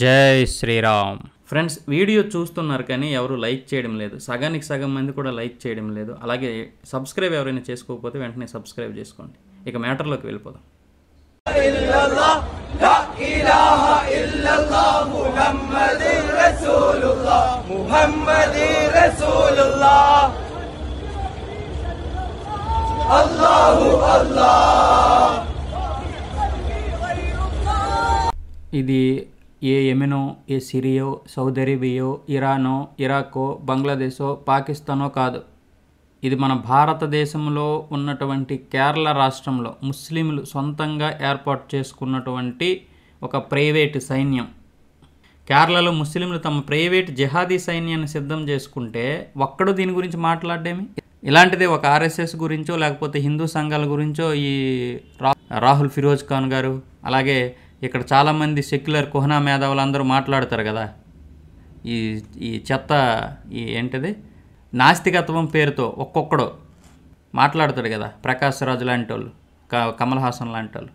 జై Sriram friends video చూస్తున్నారు కానీ ఎవరు లైక్ చేయడం లేదు సగానికి సగం మంది కూడా లైక్ చేయడం లేదు అలాగే సబ్స్క్రైబ్ ఎవరైనా చేసుకోకపోతే వెంటనే సబ్స్క్రైబ్ చేసుకోండి ఇక మ్యాటర్లోకి వెళ్ళిపోదాం ఇది ఏ యెమెనో ఏ సిరియో సౌదీ అరేబియో ఇరానో ఇరాకో బంగ్లాదేశో పాకిస్తానో కాదు ఇది మన భారతదేశంలో ఉన్నటువంటి కేరళ రాష్ట్రంలో ముస్లింలు సొంతంగా ఏర్పాటు చేసుకున్నటువంటి ఒక ప్రైవేటు సైన్యం కేరళలో ముస్లింలు తమ ప్రైవేట్ జిహాదీ సైన్యాన్ని సిద్ధం చేసుకుంటే ఒక్కడు దీని గురించి మాట్లాడేమి ఇలాంటిదే ఒక ఆర్ఎస్ఎస్ గురించో లేకపోతే హిందూ సంఘాల గురించో ఈ రాహుల్ ఫిరోజ్ ఖాన్ గారు అలాగే ఇక్కడ చాలామంది సెక్యులర్ కుహనా మేధావులు అందరూ మాట్లాడతారు కదా ఈ ఈ చెత్త ఈ ఏంటిది నాస్తికత్వం పేరుతో ఒక్కొక్కడు మాట్లాడతాడు కదా ప్రకాశ్ రాజు లాంటి వాళ్ళు కమల్ హాసన్ లాంటి వాళ్ళు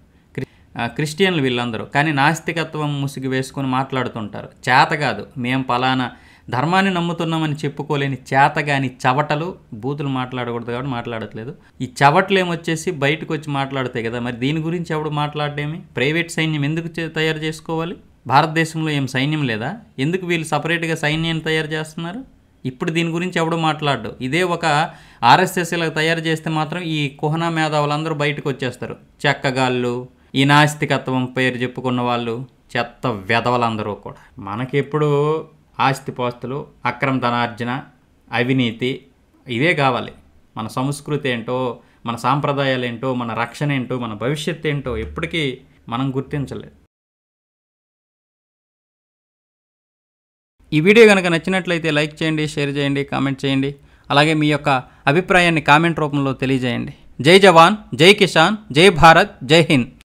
క్రిస్టియన్లు వీళ్ళందరూ కానీ నాస్తికత్వం ముసుగు వేసుకొని మాట్లాడుతుంటారు చేత కాదు మేము పలానా ధర్మాన్ని నమ్ముతున్నామని చెప్పుకోలేని చేతగాని చవటలు బూతులు మాట్లాడకూడదు కాబట్టి మాట్లాడట్లేదు ఈ చవట్లు ఏమొచ్చేసి బయటకు వచ్చి మాట్లాడతాయి కదా మరి దీని గురించి ఎవడు మాట్లాడేమి ప్రైవేట్ సైన్యం ఎందుకు తయారు చేసుకోవాలి భారతదేశంలో ఏం సైన్యం లేదా ఎందుకు వీళ్ళు సపరేట్గా సైన్యాన్ని తయారు చేస్తున్నారు ఇప్పుడు దీని గురించి ఎవడు మాట్లాడు ఇదే ఒక ఆర్ఎస్ఎస్ ఇలా తయారు చేస్తే మాత్రం ఈ కుహనా మేధావులందరూ బయటకు వచ్చేస్తారు చెక్కగాళ్ళు ఈ నాస్తికత్వం పేరు చెప్పుకున్న వాళ్ళు చెత్త వెధవలందరూ కూడా మనకెప్పుడు ఆస్తిపాస్తులు అక్రమ ధనార్జన అవినీతి ఇవే కావాలి మన సంస్కృతి ఏంటో మన సాంప్రదాయాలు ఏంటో మన రక్షణ ఏంటో మన భవిష్యత్తు ఏంటో ఎప్పటికీ మనం గుర్తించలేదు ఈ వీడియో కనుక నచ్చినట్లయితే లైక్ చేయండి షేర్ చేయండి కామెంట్ చేయండి అలాగే మీ యొక్క అభిప్రాయాన్ని కామెంట్ రూపంలో తెలియజేయండి జై జవాన్ జై కిసాన్ జై భారత్ జై హింద్